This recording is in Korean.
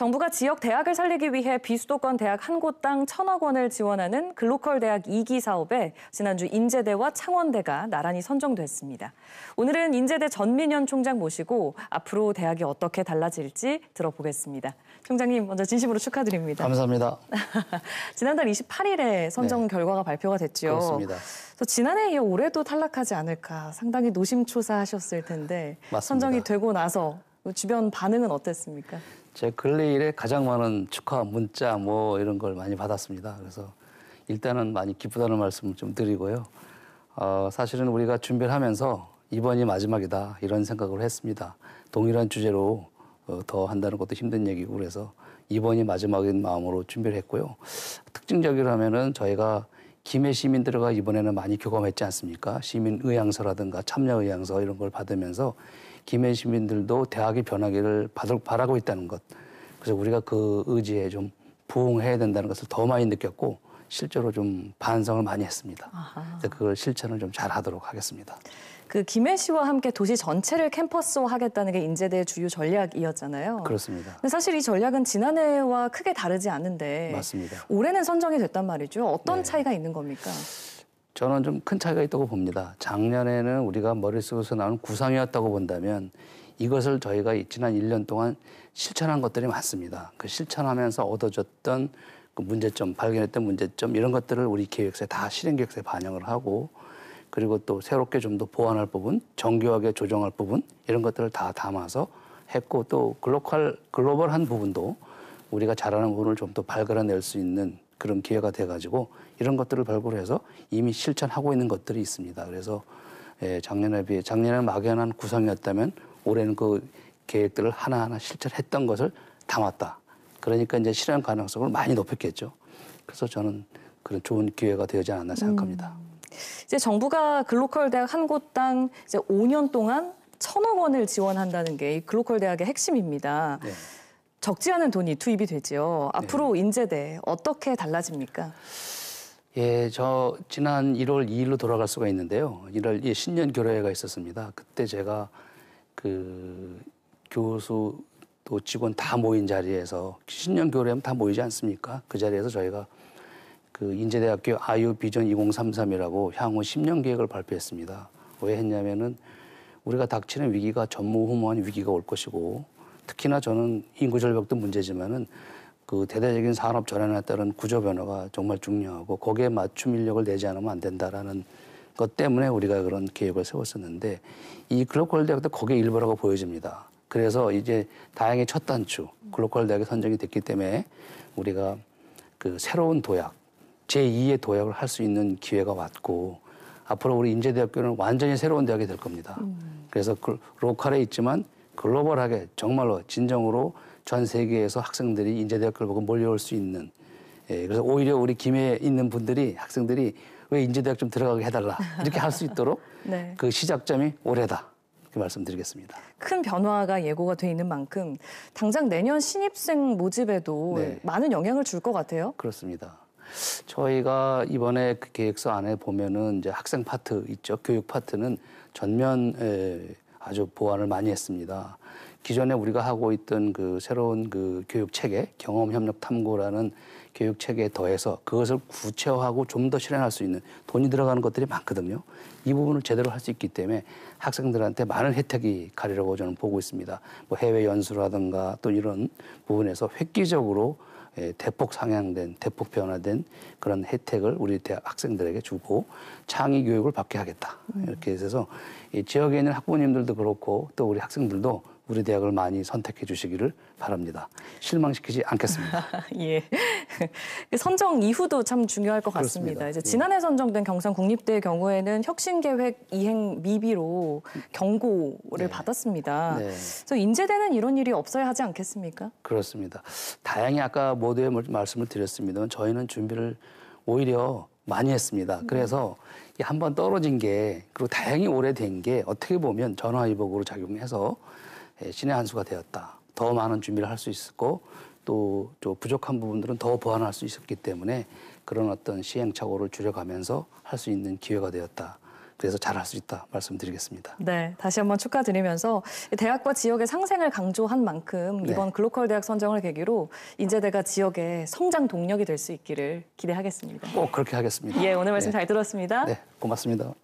정부가 지역 대학을 살리기 위해 비수도권 대학 한 곳당 천억 원을 지원하는 글로컬 대학 2기 사업에 지난주 인제대와 창원대가 나란히 선정됐습니다. 오늘은 인제대 전민현 총장 모시고 앞으로 대학이 어떻게 달라질지 들어보겠습니다. 총장님 먼저 진심으로 축하드립니다. 감사합니다. 지난달 28일에 선정 네. 결과가 발표가 됐죠. 그렇습니다. 지난해에 이어 올해도 탈락하지 않을까 상당히 노심초사하셨을 텐데 맞습니다. 선정이 되고 나서 주변 반응은 어땠습니까? 제 근래일에 가장 많은 축하 문자 뭐 이런 걸 많이 받았습니다. 그래서 일단은 많이 기쁘다는 말씀을 좀 드리고요. 어, 사실은 우리가 준비를 하면서 이번이 마지막이다 이런 생각을 했습니다. 동일한 주제로 어, 더 한다는 것도 힘든 얘기고 그래서 이번이 마지막인 마음으로 준비를 했고요. 특징적이라면은 저희가 김해 시민들과 이번에는 많이 교감했지 않습니까? 시민 의향서라든가 참여 의향서 이런 걸 받으면서 김해 시민들도 대학이변하기를 바라고 있다는 것. 그래서 우리가 그 의지에 좀 부응해야 된다는 것을 더 많이 느꼈고 실제로 좀 반성을 많이 했습니다. 그걸 실천을 좀 잘 하도록 하겠습니다. 그 김해 씨와 함께 도시 전체를 캠퍼스화하겠다는 게 인제대 주요 전략이었잖아요. 그렇습니다. 근데 사실 이 전략은 지난해와 크게 다르지 않은데 맞습니다. 올해는 선정이 됐단 말이죠. 어떤 네. 차이가 있는 겁니까? 저는 좀 큰 차이가 있다고 봅니다. 작년에는 우리가 머릿속에서 나온 구상이었다고 본다면 이것을 저희가 지난 1년 동안 실천한 것들이 많습니다. 그 실천하면서 얻어졌던 그 문제점, 발견했던 문제점 이런 것들을 우리 계획서에 다 실행 계획서에 반영을 하고 그리고 또 새롭게 좀 더 보완할 부분, 정교하게 조정할 부분 이런 것들을 다 담아서 했고 또 글로컬 글로벌한 부분도 우리가 잘하는 부분을 좀 더 발굴해낼 수 있는 그런 기회가 돼가지고 이런 것들을 발굴해서 이미 실천하고 있는 것들이 있습니다. 그래서 예, 작년에 비해 작년에 막연한 구성이었다면 올해는 그 계획들을 하나하나 실천했던 것을 담았다. 그러니까 이제 실현 가능성을 많이 높였겠죠. 그래서 저는 그런 좋은 기회가 되지 않았나 생각합니다. 음. 이제 정부가 글로컬 대학 한 곳당 이제 5년 동안 천억 원을 지원한다는 게이 글로컬 대학의 핵심입니다. 네. 적지 않은 돈이 투입이 되지요. 앞으로 네. 인제대 어떻게 달라집니까? 예, 저 지난 1월 2일로 돌아갈 수가 있는데요. 1월 예, 신년 교례회가 있었습니다. 그때 제가 그 교수 또 직원 다 모인 자리에서 신년 교류하면다 모이지 않습니까? 그 자리에서 저희가 그 인제대학교 아유 이 비전 2033이라고 향후 10년 계획을 발표했습니다. 왜 했냐면은 우리가 닥치는 위기가 전무후무한 위기가 올 것이고 특히나 저는 인구 절벽도 문제지만은 그 대대적인 산업 전환에 따른 구조 변화가 정말 중요하고 거기에 맞춤 인력을 내지 않으면 안 된다라는 것 때문에 우리가 그런 계획을 세웠었는데 이 글로컬 대학도 거기에 일부라고 보여집니다. 그래서 이제 다행히 첫 단추 글로컬 대학이 선정이 됐기 때문에 우리가 그 새로운 도약 제2의 도약을 할 수 있는 기회가 왔고 앞으로 우리 인제대학교는 완전히 새로운 대학이 될 겁니다. 음. 그래서 그 로컬에 있지만 글로벌하게 정말로 진정으로 전 세계에서 학생들이 인제대학교를 보고 몰려올 수 있는 예, 그래서 오히려 우리 김해에 있는 분들이 학생들이 왜 인제대학 좀 들어가게 해달라 이렇게 할 수 있도록 네. 그 시작점이 올해다. 그렇게 말씀드리겠습니다. 큰 변화가 예고가 돼 있는 만큼 당장 내년 신입생 모집에도 네. 많은 영향을 줄 것 같아요. 그렇습니다. 저희가 이번에 그 계획서 안에 보면은 이제 학생 파트 있죠. 교육 파트는 전면 에, 아주 보완을 많이 했습니다. 기존에 우리가 하고 있던 그 새로운 그 교육 체계, 경험 협력 탐구라는 교육 체계에 더해서 그것을 구체화하고 좀 더 실현할 수 있는 돈이 들어가는 것들이 많거든요. 이 부분을 제대로 할 수 있기 때문에 학생들한테 많은 혜택이 가리라고 저는 보고 있습니다. 뭐 해외 연수라든가 또 이런 부분에서 획기적으로 예, 대폭 상향된, 대폭 변화된 그런 혜택을 우리 대학 학생들에게 주고 창의 교육을 받게 하겠다. 음. 이렇게 해서 이 지역에 있는 학부모님들도 그렇고 또 우리 학생들도 우리 대학을 많이 선택해 주시기를 바랍니다. 실망시키지 않겠습니다. 예. 그 선정 이후도 참 중요할 것 그렇습니다. 같습니다. 이제 예. 지난해 예. 선정된 경상 국립대의 경우에는 혁신 계획 이행 미비로 경고를 네. 받았습니다. 네. 그래서 인제대는 이런 일이 없어야 하지 않겠습니까? 그렇습니다. 다행히 아까 모두의 말씀을 드렸습니다만 저희는 준비를 오히려 많이 했습니다. 네. 그래서 한 번 떨어진 게 그리고 다행히 오래된 게 어떻게 보면 전화위복으로 작용해서 예, 신의 한 수가 되었다. 더 많은 준비를 할 수 있었고 또 부족한 부분들은 더 보완할 수 있었기 때문에 그런 어떤 시행착오를 줄여가면서 할 수 있는 기회가 되었다. 그래서 잘 할 수 있다 말씀드리겠습니다. 네, 다시 한번 축하드리면서 대학과 지역의 상생을 강조한 만큼 네. 이번 네. 글로컬 대학 선정을 계기로 인제대가 지역의 성장 동력이 될 수 있기를 기대하겠습니다. 꼭 그렇게 하겠습니다. 예, 오늘 말씀 네. 잘 들었습니다. 네, 고맙습니다.